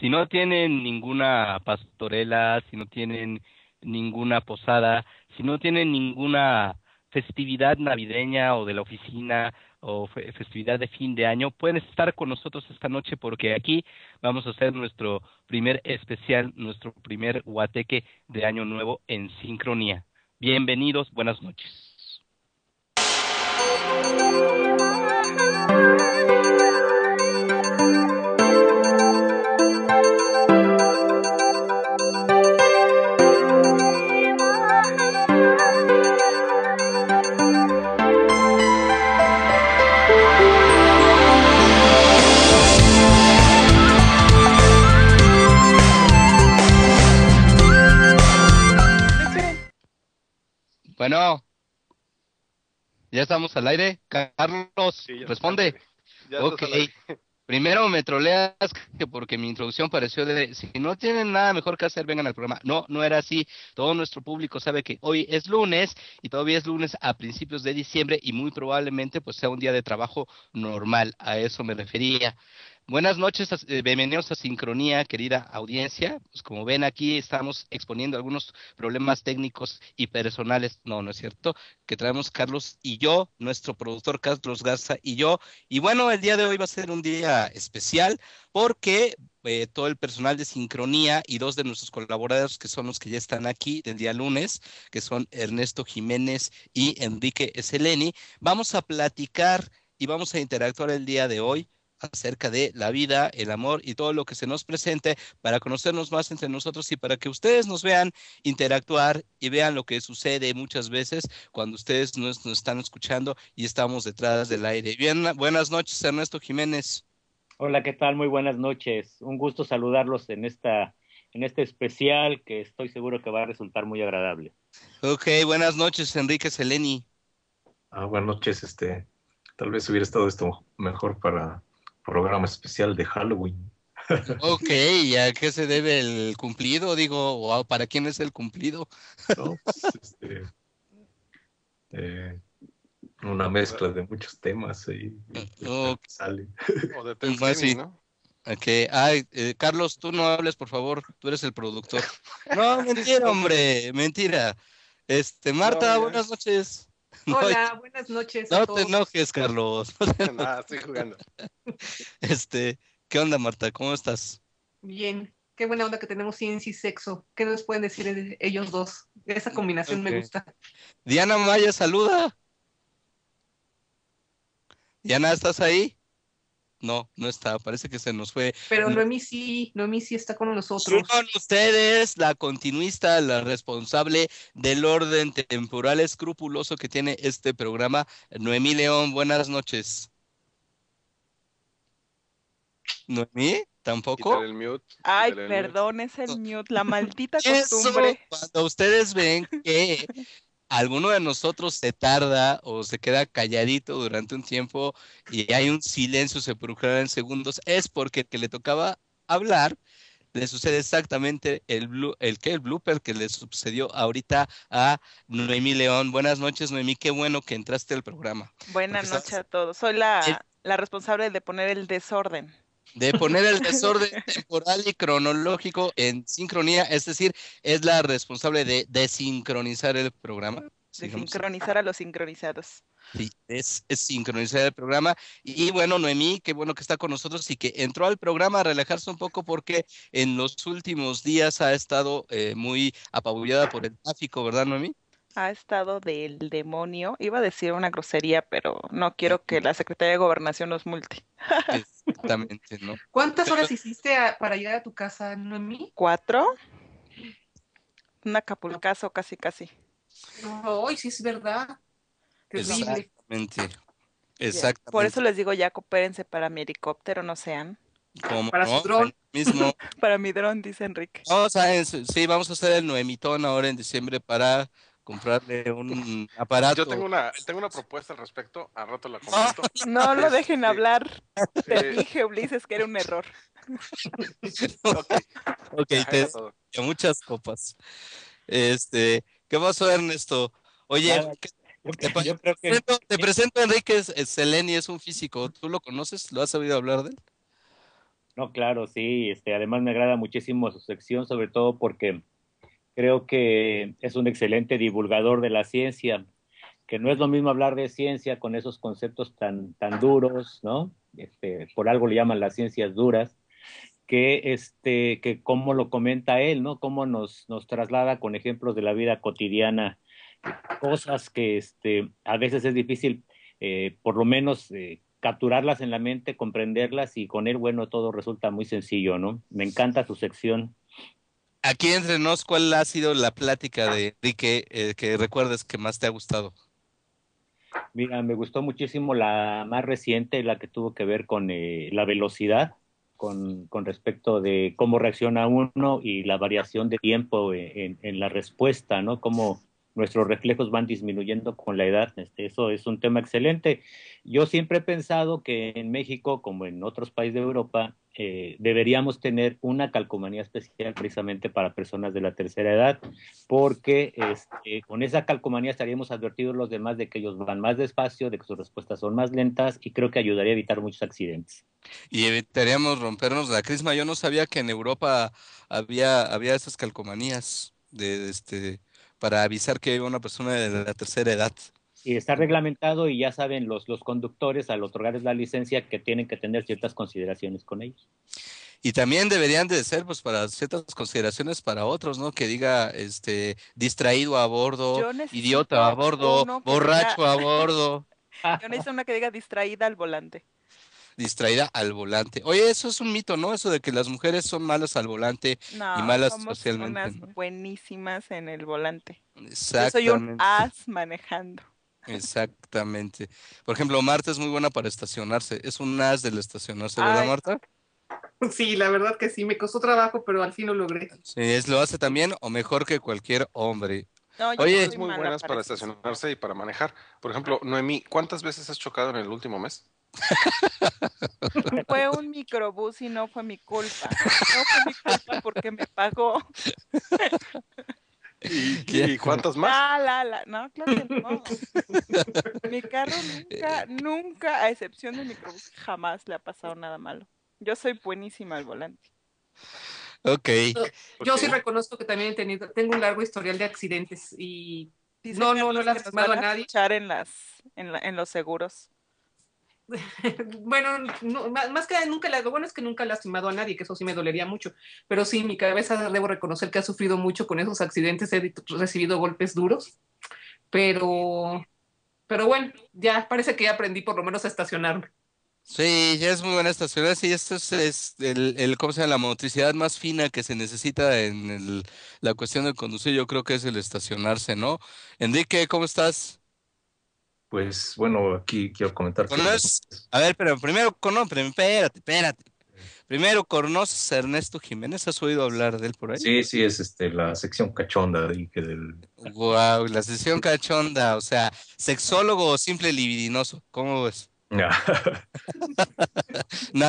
si no tienen ninguna pastorela, si no tienen ninguna posada, si no tienen ninguna festividad navideña o de la oficina o festividad de fin de año, pueden estar con nosotros esta noche porque aquí vamos a hacer nuestro primer especial, nuestro primer guateque de Año Nuevo en sincronía. Bienvenidos, buenas noches. Bueno, ya estamos al aire. Carlos, responde. Okay. Primero me troleas porque mi introducción pareció de si no tienen nada mejor que hacer, vengan al programa. No, no era así. Todo nuestro público sabe que hoy es lunes y todavía es lunes a principios de diciembre y muy probablemente pues sea un día de trabajo normal. A eso me refería. Buenas noches, eh, bienvenidos a Sincronía, querida audiencia. Pues como ven aquí estamos exponiendo algunos problemas técnicos y personales, no, no es cierto, que traemos Carlos y yo, nuestro productor Carlos Garza y yo. Y bueno, el día de hoy va a ser un día especial porque eh, todo el personal de Sincronía y dos de nuestros colaboradores que son los que ya están aquí del día lunes, que son Ernesto Jiménez y Enrique Eseleni, vamos a platicar y vamos a interactuar el día de hoy acerca de la vida, el amor y todo lo que se nos presente para conocernos más entre nosotros y para que ustedes nos vean interactuar y vean lo que sucede muchas veces cuando ustedes nos, están escuchando y estamos detrás del aire. Bien, buenas noches, Ernesto Jiménez. Hola, ¿qué tal? Muy buenas noches. Un gusto saludarlos en esta en este especial que estoy seguro que va a resultar muy agradable. Ok, buenas noches, Enrique Seleni. Ah, buenas noches, este, tal vez hubiera estado esto mejor para programa especial de Halloween. Ok, ¿y a qué se debe el cumplido? Digo, ¿para quién es el cumplido? Pues, este, eh, una mezcla de muchos temas ahí. Sale. O de eh, Carlos, tú no hables, por favor. Tú eres el productor. No, mentira, hombre. Mentira. Este, Marta, buenas noches. Hola, buenas noches. No te enojes, Carlos. No, te enojes. estoy jugando. Este, ¿qué onda, Marta? ¿Cómo estás? Bien, qué buena onda que tenemos ciencia y sexo. ¿Qué nos pueden decir ellos dos? Esa mm, combinación me gusta. Diana Maya, saluda. Diana, ¿estás ahí? no, no está, parece que se nos fue. Pero Noemi sí, Noemi sí está con nosotros. con ustedes la continuista, la responsable del orden temporal escrupuloso que tiene este programa. Noemí León, buenas noches. ¿Noemí? ¿Tampoco? Ay, perdón, es el mute, la maldita costumbre. Cuando ustedes ven que alguno de nosotros se tarda o se queda calladito durante un tiempo y hay un silencio, se produce en segundos, es porque el que le tocaba hablar le sucede exactamente el, el que el blooper que le sucedió ahorita a Noemí León. Buenas noches, Noemí, qué bueno que entraste al programa. Buenas noches a todos. Soy la, la responsable de poner el desorden de poner el desorden temporal y cronológico en sincronía, es decir, es la responsable de desincronizar el programa. sincronizar a los sincronizados. Sí, es, sincronizar el programa. Y bueno, Noemí, qué bueno que está con nosotros y que entró al programa a relajarse un poco porque en los últimos días ha estado eh, muy apabullada por el tráfico, ¿verdad, Noemí? ha estado del demonio. Iba a decir una grosería, pero no quiero que la Secretaría de Gobernación nos multe. Exactamente, ¿no? ¿Cuántas horas hiciste para llegar a tu casa, Noemí? Cuatro. Un acapulcazo, casi, casi. ¡Ay, sí es verdad. Exactamente. Por eso les digo ya, coopérense para mi helicóptero, no sean. Como, para su dron. Mismo. para mi dron, dice Enrique. sí, vamos a hacer el Noemitón ahora en diciembre para comprarle un aparato. Yo tengo una, tengo una propuesta al respecto, al rato la comento. No lo dejen hablar. Te dije, Ulises, que era un error. ok, okay te, muchas copas. Este, ¿qué pasó, Ernesto? Oye, te, presento, a Enrique Seleni, es un físico. ¿Tú lo conoces? ¿Lo has sabido hablar de él? No, claro, sí. Este, además me agrada muchísimo su sección, sobre todo porque Creo que es un excelente divulgador de la ciencia, que no es lo mismo hablar de ciencia con esos conceptos tan, tan duros, ¿no? Este, por algo le llaman las ciencias duras, que, este, que como lo comenta él, ¿no? Cómo nos, nos traslada con ejemplos de la vida cotidiana, cosas que este, a veces es difícil, eh, por lo menos, eh, capturarlas en la mente, comprenderlas y con él, bueno, todo resulta muy sencillo, ¿no? Me encanta su sección. Aquí entre nos, ¿cuál ha sido la plática de Enrique eh, que recuerdes que más te ha gustado? Mira, me gustó muchísimo la más reciente, la que tuvo que ver con eh, la velocidad, con, con, respecto de cómo reacciona uno y la variación de tiempo eh, en, en, la respuesta, ¿no? nuestros reflejos van disminuyendo con la edad. Este, eso es un tema excelente. Yo siempre he pensado que en México, como en otros países de Europa, eh, deberíamos tener una calcomanía especial precisamente para personas de la tercera edad, porque este, con esa calcomanía estaríamos advertidos los demás de que ellos van más despacio, de que sus respuestas son más lentas y creo que ayudaría a evitar muchos accidentes. Y evitaríamos rompernos la crisma. Yo no sabía que en Europa había, había esas calcomanías de este para avisar que hay una persona de la tercera edad. Y está reglamentado y ya saben los, los conductores al otorgarles la licencia que tienen que tener ciertas consideraciones con ellos. Y también deberían de ser, pues, para ciertas consideraciones para otros, ¿no? Que diga, este, distraído a bordo, idiota a bordo, borracho a bordo. Yo necesito una que diga distraída al volante distraída al volante. Oye, eso es un mito, ¿no? Eso de que las mujeres son malas al volante y malas socialmente. Unas buenísimas en el volante. Yo soy un as manejando. Exactamente. Por ejemplo, Marta es muy buena para estacionarse. Es un as del estacionarse, ¿verdad, Marta? Sí, la verdad que sí, me costó trabajo, pero al fin lo logré. es, lo hace también o mejor que cualquier hombre. No, Oye, es muy buenas para estacionarse y para manejar. Por ejemplo, Noemí, ¿cuántas veces has chocado en el último mes? fue un microbús y no fue mi culpa. No fue mi culpa porque me pagó. ¿Y, cuántos más? Ah, no, claro que no. Mi carro nunca, eh. nunca, a excepción del microbús, jamás le ha pasado nada malo. Yo soy buenísima al volante. Ok. Yo sí reconozco que también he tenido, tengo un largo historial de accidentes y no, no, no las a, nadie. en las, en los seguros. bueno, más que nunca, lo bueno es que nunca he lastimado a nadie, que eso sí me dolería mucho, pero sí, mi cabeza debo reconocer que ha sufrido mucho con esos accidentes, he recibido golpes duros, pero, pero bueno, ya parece que ya aprendí por lo menos a estacionarme. Sí, ya es muy buena estacionar, sí, esto es, el, ¿cómo La motricidad más fina que se necesita en la cuestión de conducir, yo creo que es el estacionarse, ¿no? Enrique, ¿cómo estás? pues bueno, aquí quiero comentar. A ver, pero primero pero espérate, espérate. Primero conoces a Ernesto Jiménez, ¿has oído hablar de él por ahí? Sí, sí, es este la sección cachonda y del... Wow, la sección cachonda, o sea, sexólogo o simple libidinoso, ¿cómo es? No.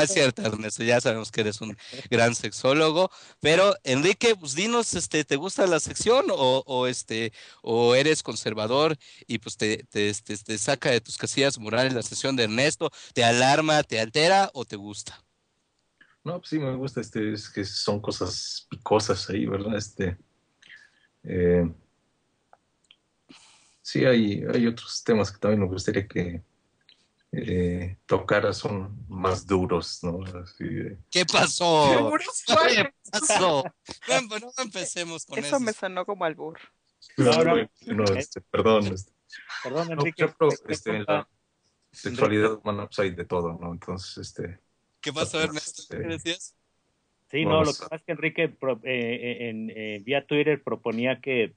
es cierto, Ernesto. Ya sabemos que eres un gran sexólogo. Pero, Enrique, pues dinos, este, ¿te gusta la sección o, este, o eres conservador y pues te, este, saca de tus casillas morales la sección de Ernesto? ¿Te alarma, te altera o te gusta? No, pues sí, me gusta, este, es que son cosas picosas ahí, ¿verdad? Este. Eh, sí, hay, hay otros temas que también me gustaría que eh, tocaras son más duros, ¿no? ¿Qué pasó? ¿Qué pasó? bueno, no, empecemos con eso. Eso me sonó como albur. No, no, perdón. perdón, Enrique. No, este, este. este la sexualidad humana pues de todo, ¿no? Entonces, este... ¿Qué pasa pues, Ernesto? ¿Qué este, decías? Sí, no, lo que pasa es que Enrique eh, eh, en, eh, vía Twitter proponía que,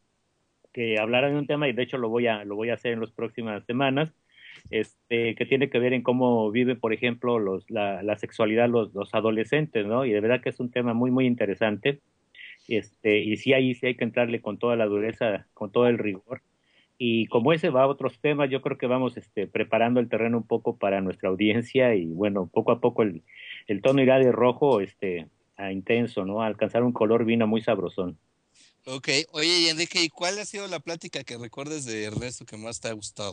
que hablaran de un tema y de hecho lo voy a, lo voy a hacer en las próximas semanas, este, que tiene que ver en cómo vive por ejemplo, los, la, la, sexualidad los, los adolescentes, ¿no? Y de verdad que es un tema muy, muy interesante. Este, y sí, ahí sí hay que entrarle con toda la dureza, con todo el rigor. Y como ese va a otros temas, yo creo que vamos este, preparando el terreno un poco para nuestra audiencia y bueno, poco a poco el, el tono irá de rojo este, a intenso, ¿no? A alcanzar un color vino muy sabrosón. Ok, oye Enrique, ¿y cuál ha sido la plática que recuerdes de Ernesto que más te ha gustado?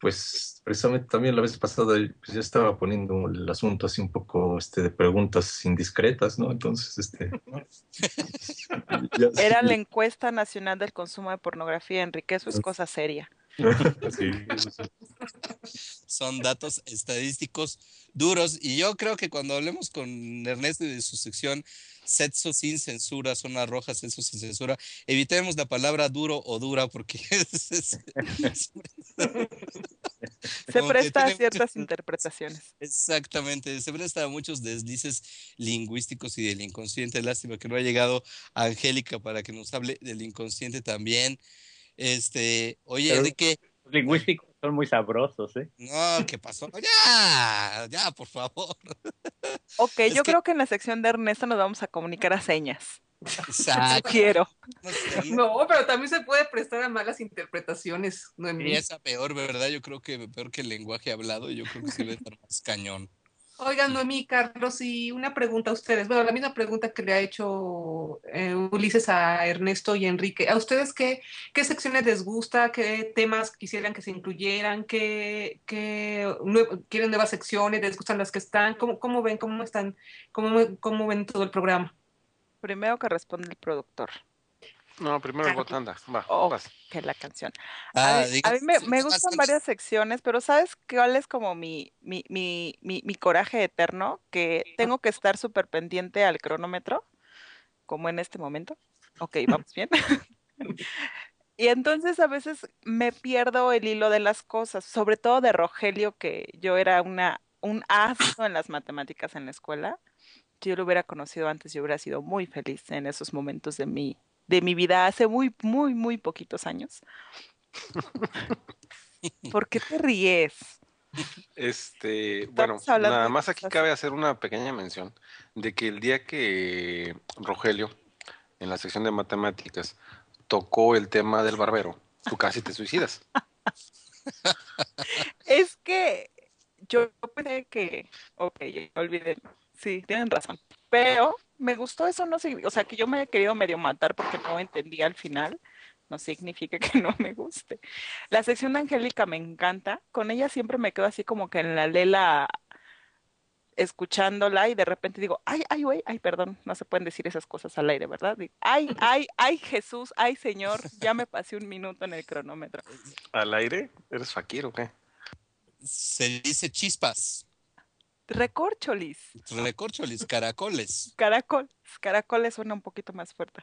pues precisamente también la vez pasada pues, ya estaba poniendo el asunto así un poco este, de preguntas indiscretas, ¿no? Entonces, este... Era la encuesta nacional del consumo de pornografía, Enrique, eso es cosa seria. Son datos estadísticos duros y yo creo que cuando hablemos con Ernesto de su sección sexo sin censura, zona roja, sexo sin censura, evitemos la palabra duro o dura porque se presta a ciertas interpretaciones. Exactamente, se presta a muchos deslices lingüísticos y del inconsciente. Lástima que no ha llegado Angélica para que nos hable del inconsciente también. Este, oye, ¿de Enrique. Los lingüísticos son muy sabrosos, ¿eh? No, ¿qué pasó? ya, ya, por favor. Ok, yo creo que en la sección de Ernesto nos vamos a comunicar a señas. Exacto. Quiero. No, pero también se puede prestar a malas interpretaciones. No y esa peor, ¿verdad? Yo creo que peor que el lenguaje hablado, yo creo que sí va estar más cañón. Oigan, Noemí, Carlos, y una pregunta a ustedes. Bueno, la misma pregunta que le ha hecho eh, Ulises a Ernesto y Enrique. ¿A ustedes qué, qué secciones les gusta? ¿Qué temas quisieran que se incluyeran? ¿Qué, qué quieren nuevas secciones? ¿Les gustan las que están? ¿Cómo, cómo ven? ¿Cómo están? ¿Cómo ven todo el programa? Primero que responde el productor. No, primero botán, Va, oh, Que la canción. a, ah, mí, me, gustan varias secciones, pero ¿sabes cuál es como mi, mi, coraje eterno? Que tengo que estar súper pendiente al cronómetro, como en este momento. Ok, vamos bien. y entonces a veces me pierdo el hilo de las cosas, sobre todo de Rogelio, que yo era una, un aso en las matemáticas en la escuela. Si yo lo hubiera conocido antes, yo hubiera sido muy feliz en esos momentos de mi de mi vida hace muy, muy, muy poquitos años. ¿Por qué te ríes? Este, bueno, nada más aquí cabe hacer una pequeña mención de que el día que Rogelio, en la sección de matemáticas, tocó el tema del barbero, tú casi te suicidas. es que yo pensé que, ok, olvídenlo sí, tienen razón. Pero me gustó eso, no sé, o sea, que yo me he querido medio matar porque no entendía al final, no significa que no me guste. La sección de Angélica me encanta, con ella siempre me quedo así como que en la lela escuchándola y de repente digo, ay, ay, güey, ay, perdón, no se pueden decir esas cosas al aire, ¿verdad? ay, ay, ay, Jesús, ay, Señor, ya me pasé un minuto en el cronómetro. ¿Al aire? ¿Eres faquir o qué? Se dice chispas. Recorcholis. Recorcholis, caracoles. Caracoles, Caracoles suena un poquito más fuerte.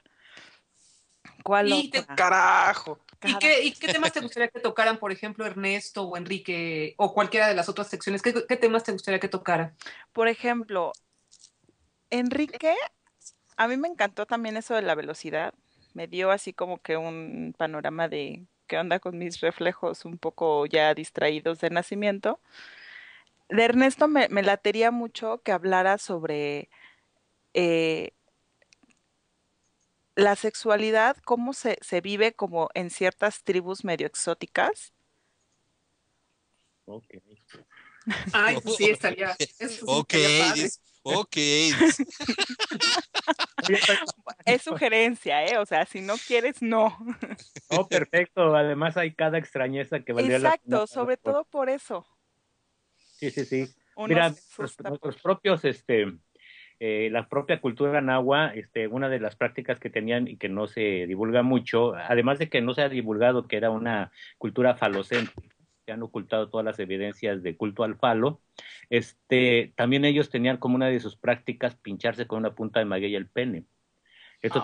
¿Cuál y carajo. ¿Y qué, ¿Y qué, temas te gustaría que tocaran, por ejemplo, Ernesto o Enrique o cualquiera de las otras secciones? ¿Qué, qué temas te gustaría que tocaran? Por ejemplo, Enrique, a mí me encantó también eso de la velocidad. Me dio así como que un panorama de qué onda con mis reflejos un poco ya distraídos de nacimiento de Ernesto me, me, latería mucho que hablara sobre eh, la sexualidad, cómo se, se, vive como en ciertas tribus medio exóticas. Ok. Ay, sí, estaría. ok, ok. es sugerencia, ¿eh? O sea, si no quieres, no. Oh, perfecto. Además hay cada extrañeza que valía la la Exacto, sobre todo por eso. Sí, sí, sí. Mira, nuestros, propios, este, eh, la propia cultura nahua, este, una de las prácticas que tenían y que no se divulga mucho, además de que no se ha divulgado que era una cultura falocéntrica, se han ocultado todas las evidencias de culto al falo, este, también ellos tenían como una de sus prácticas pincharse con una punta de maguey el pene. Esto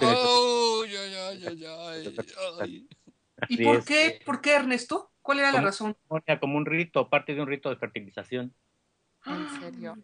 ¿Y por qué, eh. por qué, Ernesto? ¿Cuál era la razón? Como un rito, parte de un rito de fertilización. ¿En ah. serio?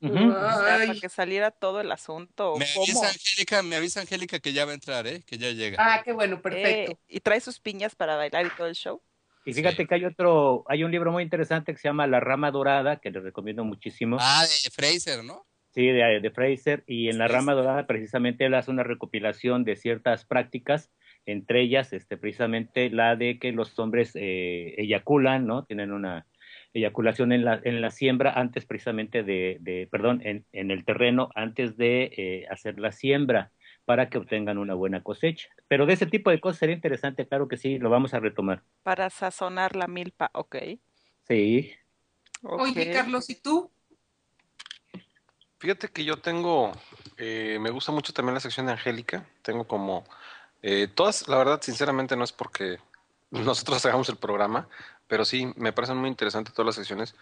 para que saliera todo el asunto. Me avisa Angélica, que ya va a entrar, ¿eh? que ya llega. Ah, qué bueno, eh, perfecto. y trae sus piñas para bailar y todo el show. Y fíjate que hay otro, hay un libro muy interesante que se llama La Rama Dorada, que les recomiendo muchísimo. Ah, de Fraser, ¿no? Sí, de Fraser. Y en La Rama Dorada precisamente él hace una recopilación de ciertas prácticas entre ellas este, precisamente la de que los hombres eh, eyaculan, ¿no? Tienen una eyaculación en la, en la siembra antes precisamente de, de perdón, en, en, el terreno antes de eh, hacer la siembra para que obtengan una buena cosecha. Pero de ese tipo de cosas sería interesante, claro que sí, lo vamos a retomar. Para sazonar la milpa, ok. Sí. Oye, Carlos, ¿y tú? Fíjate que yo tengo, eh, me gusta mucho también la sección de Angélica, tengo como eh, todas, la verdad, sinceramente no es porque nosotros hagamos el programa, pero sí, me parecen muy interesantes todas las secciones,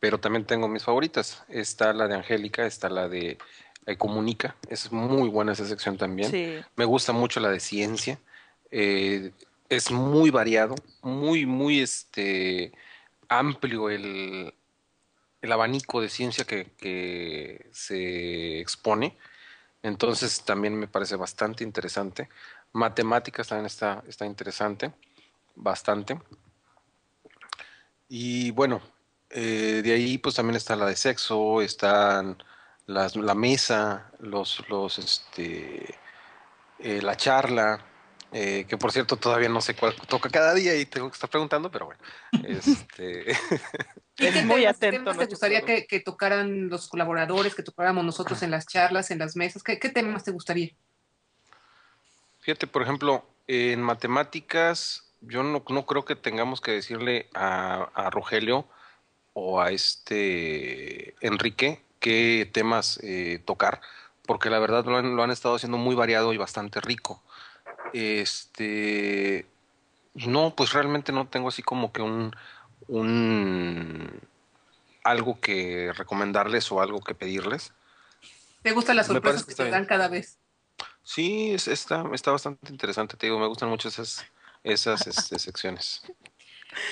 pero también tengo mis favoritas. Está la de Angélica, está la de eh, Comunica, es muy buena esa sección también. Me gusta mucho la de Ciencia, eh, es muy variado, muy, muy este, amplio el, el abanico de ciencia que se expone. Entonces también me parece bastante interesante. Matemáticas también está, está interesante, bastante. Y bueno, eh, de ahí pues también está la de sexo, están las, la mesa, los, los este, eh, la charla, eh, que por cierto todavía no sé cuál toca cada día y tengo que estar preguntando, pero bueno. este... es muy atento. ¿Qué te gustaría que, tocaran los colaboradores, que tocáramos nosotros en las charlas, en las mesas? ¿Qué, qué temas te gustaría? Fíjate, por ejemplo, en matemáticas, yo no, no creo que tengamos que decirle a, Rogelio o a este Enrique qué temas eh, tocar, porque la verdad lo han, estado haciendo muy variado y bastante rico. Este, no, pues realmente no tengo así como que un, un algo que recomendarles o algo que pedirles. ¿Te gustan las sorpresas que, que te dan cada vez? Sí, es, está, está bastante interesante, te digo, me gustan mucho esas, esas este, secciones.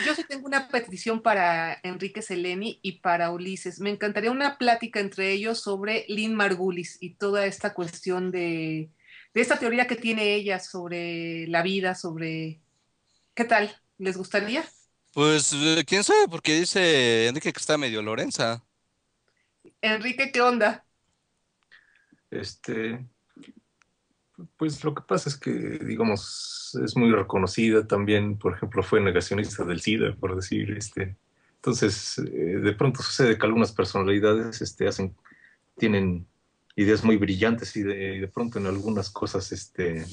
Yo sí tengo una petición para Enrique Seleni y para Ulises. Me encantaría una plática entre ellos sobre Lynn Margulis y toda esta cuestión de, de esta teoría que tiene ella sobre la vida, sobre... ¿Qué tal? ¿Les gustaría? Pues eh, quién sabe, porque dice Enrique que está medio Lorenza. Enrique, ¿qué onda? Este, pues lo que pasa es que, digamos, es muy reconocida también, por ejemplo, fue negacionista del SIDA, por decir, este. Entonces, eh, de pronto sucede que algunas personalidades este, hacen, tienen ideas muy brillantes y de, pronto en algunas cosas este,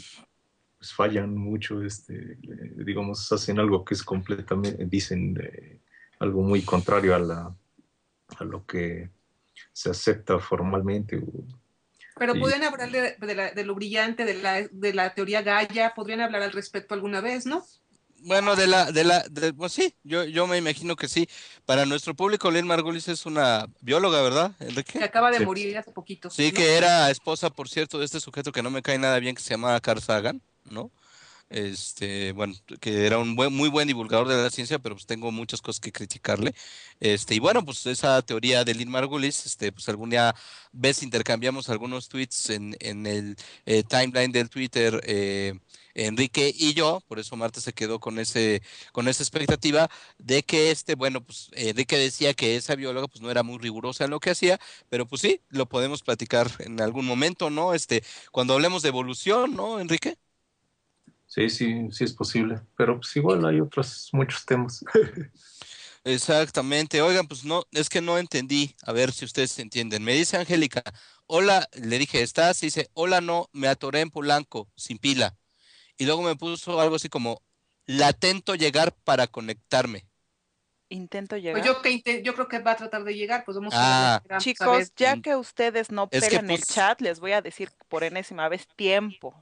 pues fallan mucho, este, digamos, hacen algo que es completamente, dicen eh, algo muy contrario a, la, a lo que se acepta formalmente. Pero podrían hablar de, lo brillante, de la, de la teoría Gaia, podrían hablar al respecto alguna vez, ¿no? Bueno, de la, de la, de, pues sí, yo, yo me imagino que sí. Para nuestro público, Lynn Margulis es una bióloga, ¿verdad, Enrique? Que acaba de morir hace poquito. Sí, que era esposa, por cierto, de este sujeto que no me cae nada bien, que se llamaba Carl Sagan, ¿no? este, bueno, que era un muy buen divulgador de la ciencia, pero pues tengo muchas cosas que criticarle. Este, y bueno, pues esa teoría de Lynn Margulis, este, pues algún día intercambiamos algunos tweets en, el eh, timeline del Twitter. Eh, Enrique y yo, por eso Marta se quedó con ese, con esa expectativa de que este, bueno, pues Enrique decía que esa bióloga pues no era muy rigurosa en lo que hacía, pero pues sí, lo podemos platicar en algún momento, ¿no? Este, cuando hablemos de evolución, ¿no, Enrique? Sí, sí, sí es posible. Pero pues igual hay otros muchos temas. Exactamente. Oigan, pues no, es que no entendí. A ver si ustedes entienden. Me dice Angélica, hola, le dije, ¿estás? Y dice, hola, no, me atoré en Polanco, sin pila. Y luego me puso algo así como, latento llegar para conectarme intento pues llegar. Pues yo, creo que va a tratar de llegar, pues vamos a ah. Chicos, ya que ustedes no pegan el pues chat, les voy a decir por enésima vez tiempo.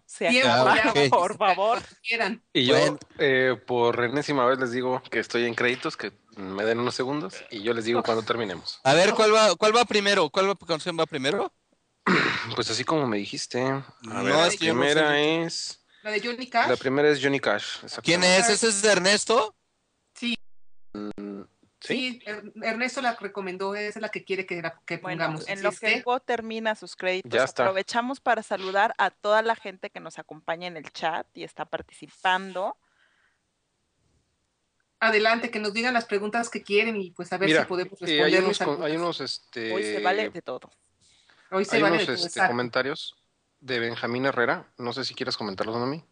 por favor. Y yo eh, por enésima vez les digo que estoy en créditos, que me den unos segundos y yo les digo cuando terminemos. A ver, ¿cuál va, cuál va primero? ¿Cuál va, canción va primero? Pues así como me dijiste. la primera es... La de Johnny Cash. La primera es Johnny Cash. ¿Quién es? ¿Ese es Ernesto? Sí, Ernesto la recomendó, es la que quiere que, pongamos. en lo que termina sus créditos, aprovechamos para saludar a toda la gente que nos acompaña en el chat y está participando. Adelante, que nos digan las preguntas que quieren y pues a ver si podemos eh, responder. hay, unos, este, Hoy se vale de todo. Hoy se hay vale este, comentarios de Benjamín Herrera, no sé si quieres comentarlos, a mí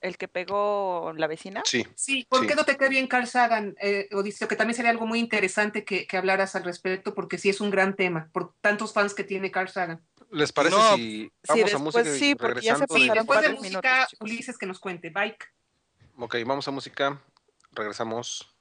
el que pegó la vecina. Sí. Sí, ¿por qué no te queda bien Carl Sagan, eh, Odiseo? Que también sería algo muy interesante que, hablaras al respecto, porque sí es un gran tema, por tantos fans que tiene Carl Sagan. ¿Les parece si vamos a música? Sí, porque ya se Después de música, Ulises que nos cuente. Bike. Ok, vamos a música. Regresamos.